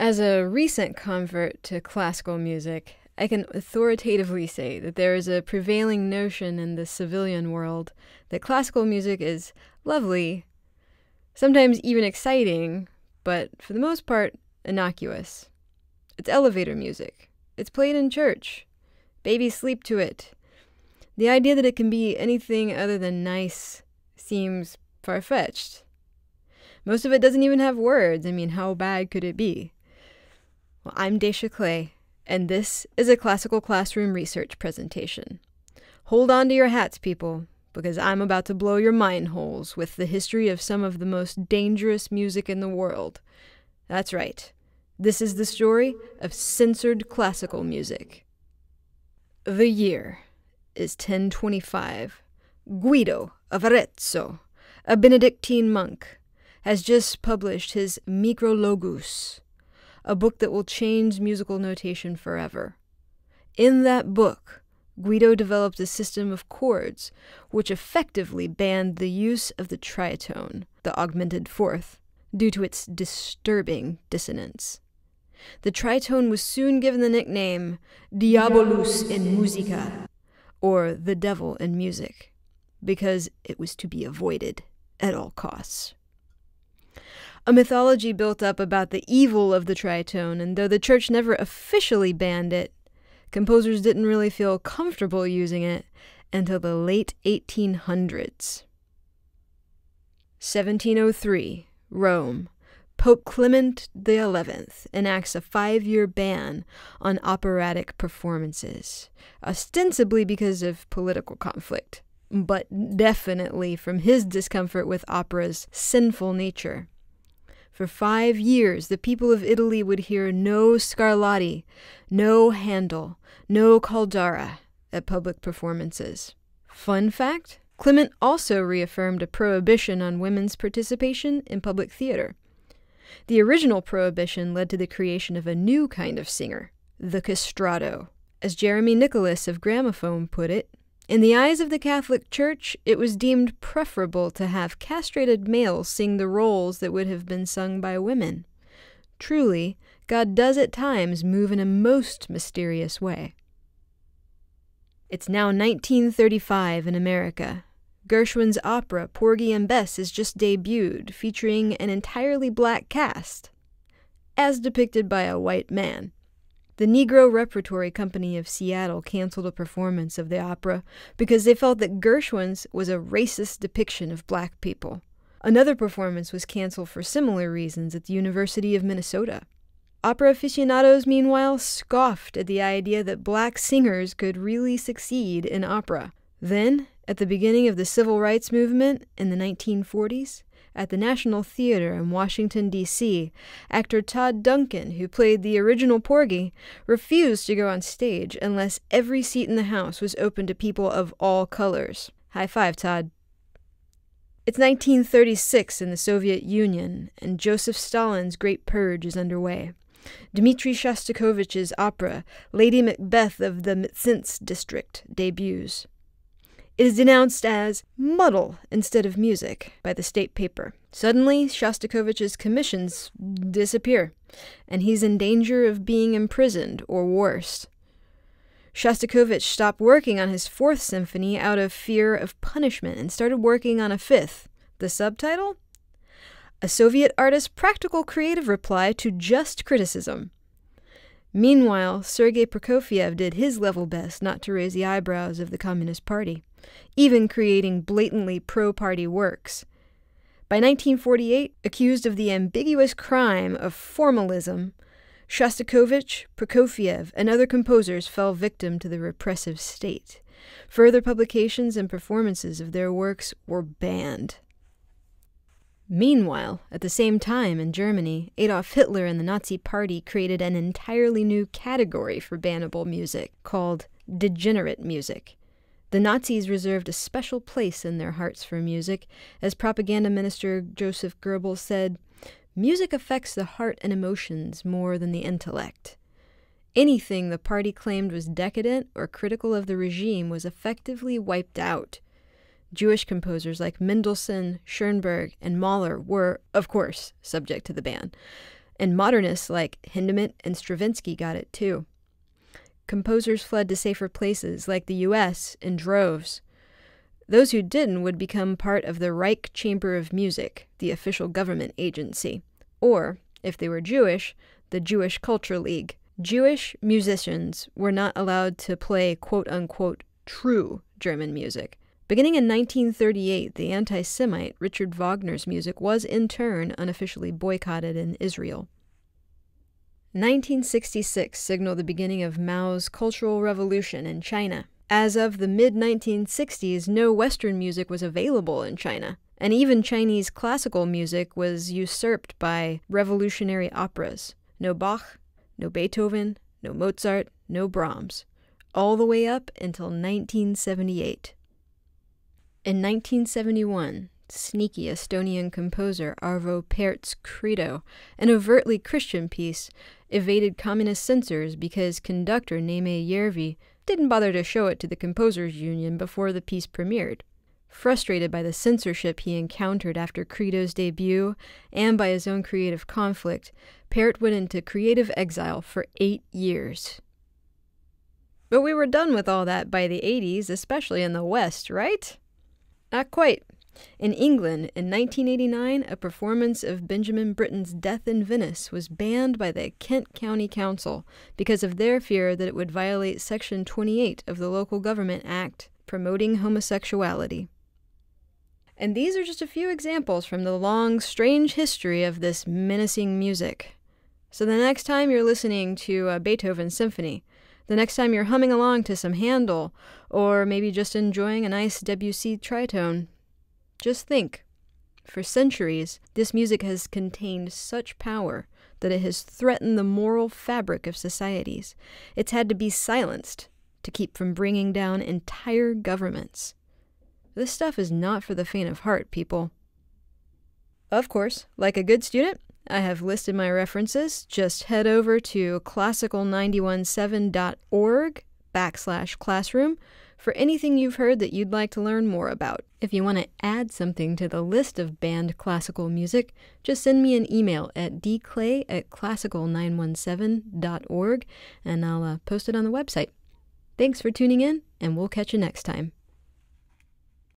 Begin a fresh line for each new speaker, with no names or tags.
As a recent convert to classical music, I can authoritatively say that there is a prevailing notion in the civilian world that classical music is lovely, sometimes even exciting, but for the most part, innocuous. It's elevator music. It's played in church. Babies sleep to it. The idea that it can be anything other than nice seems far fetched. Most of it doesn't even have words. I mean, how bad could it be? Well, I'm Daisha Clay, and this is a classical classroom research presentation. Hold on to your hats, people, because I'm about to blow your mind holes with the history of some of the most dangerous music in the world. That's right. This is the story of censored classical music. The year is 1025. Guido of Arezzo, a Benedictine monk, has just published his Micrologus, a book that will change musical notation forever. In that book, Guido developed a system of chords which effectively banned the use of the tritone, the augmented fourth, due to its disturbing dissonance. The tritone was soon given the nickname Diabolus in Musica, or the devil in music, because it was to be avoided at all costs a mythology built up about the evil of the tritone, and though the church never officially banned it, composers didn't really feel comfortable using it until the late 1800s. 1703, Rome. Pope Clement XI enacts a five year ban on operatic performances, ostensibly because of political conflict, but definitely from his discomfort with opera's sinful nature. For five years, the people of Italy would hear no Scarlatti, no Handel, no Caldara at public performances. Fun fact Clement also reaffirmed a prohibition on women's participation in public theater. The original prohibition led to the creation of a new kind of singer, the castrato. As Jeremy Nicholas of Gramophone put it, in the eyes of the Catholic Church, it was deemed preferable to have castrated males sing the roles that would have been sung by women. Truly, God does at times move in a most mysterious way. It's now 1935 in America. Gershwin's opera Porgy and Bess is just debuted, featuring an entirely black cast, as depicted by a white man. The Negro Repertory Company of Seattle canceled a performance of the opera because they felt that Gershwin's was a racist depiction of black people. Another performance was canceled for similar reasons at the University of Minnesota. Opera aficionados, meanwhile, scoffed at the idea that black singers could really succeed in opera. Then, at the beginning of the civil rights movement in the 1940s, at the National Theater in Washington, D.C., actor Todd Duncan, who played the original Porgy, refused to go on stage unless every seat in the house was open to people of all colors. High five, Todd. It's 1936 in the Soviet Union, and Joseph Stalin's Great Purge is underway. Dmitri Shostakovich's opera, Lady Macbeth of the Mtsinsk District, debuts. It is denounced as muddle instead of music by the state paper. Suddenly, Shostakovich's commissions disappear, and he's in danger of being imprisoned or worse. Shostakovich stopped working on his fourth symphony out of fear of punishment and started working on a fifth. The subtitle? A Soviet artist's practical creative reply to just criticism. Meanwhile, Sergei Prokofiev did his level best not to raise the eyebrows of the Communist Party, even creating blatantly pro party works. By 1948, accused of the ambiguous crime of formalism, Shostakovich, Prokofiev, and other composers fell victim to the repressive state. Further publications and performances of their works were banned. Meanwhile, at the same time in Germany, Adolf Hitler and the Nazi Party created an entirely new category for bannable music called degenerate music. The Nazis reserved a special place in their hearts for music. As propaganda minister Joseph Goebbels said, music affects the heart and emotions more than the intellect. Anything the party claimed was decadent or critical of the regime was effectively wiped out. Jewish composers like Mendelssohn, Schoenberg, and Mahler were, of course, subject to the ban. And modernists like Hindemith and Stravinsky got it too. Composers fled to safer places like the US in droves. Those who didn't would become part of the Reich Chamber of Music, the official government agency, or, if they were Jewish, the Jewish Culture League. Jewish musicians were not allowed to play quote unquote true German music, Beginning in 1938, the anti Semite Richard Wagner's music was in turn unofficially boycotted in Israel. 1966 signaled the beginning of Mao's Cultural Revolution in China. As of the mid 1960s, no Western music was available in China, and even Chinese classical music was usurped by revolutionary operas. No Bach, no Beethoven, no Mozart, no Brahms, all the way up until 1978. In 1971, sneaky Estonian composer Arvo Pärt's Credo, an overtly Christian piece, evaded communist censors because conductor Neeme Järvi didn't bother to show it to the Composers Union before the piece premiered. Frustrated by the censorship he encountered after Credo's debut and by his own creative conflict, Pärt went into creative exile for eight years. But we were done with all that by the 80s, especially in the West, right? Not quite. In England, in 1989, a performance of Benjamin Britten's Death in Venice was banned by the Kent County Council because of their fear that it would violate Section 28 of the Local Government Act promoting homosexuality. And these are just a few examples from the long, strange history of this menacing music. So the next time you're listening to a Beethoven symphony, the next time you're humming along to some Handel, or maybe just enjoying a nice Debussy tritone. Just think. For centuries, this music has contained such power that it has threatened the moral fabric of societies. It's had to be silenced to keep from bringing down entire governments. This stuff is not for the faint of heart, people. Of course, like a good student, I have listed my references. Just head over to classical917.org backslash classroom for anything you've heard that you'd like to learn more about. If you want to add something to the list of banned classical music, just send me an email at dclay at classical917.org and I'll uh, post it on the website. Thanks for tuning in, and we'll catch you next time.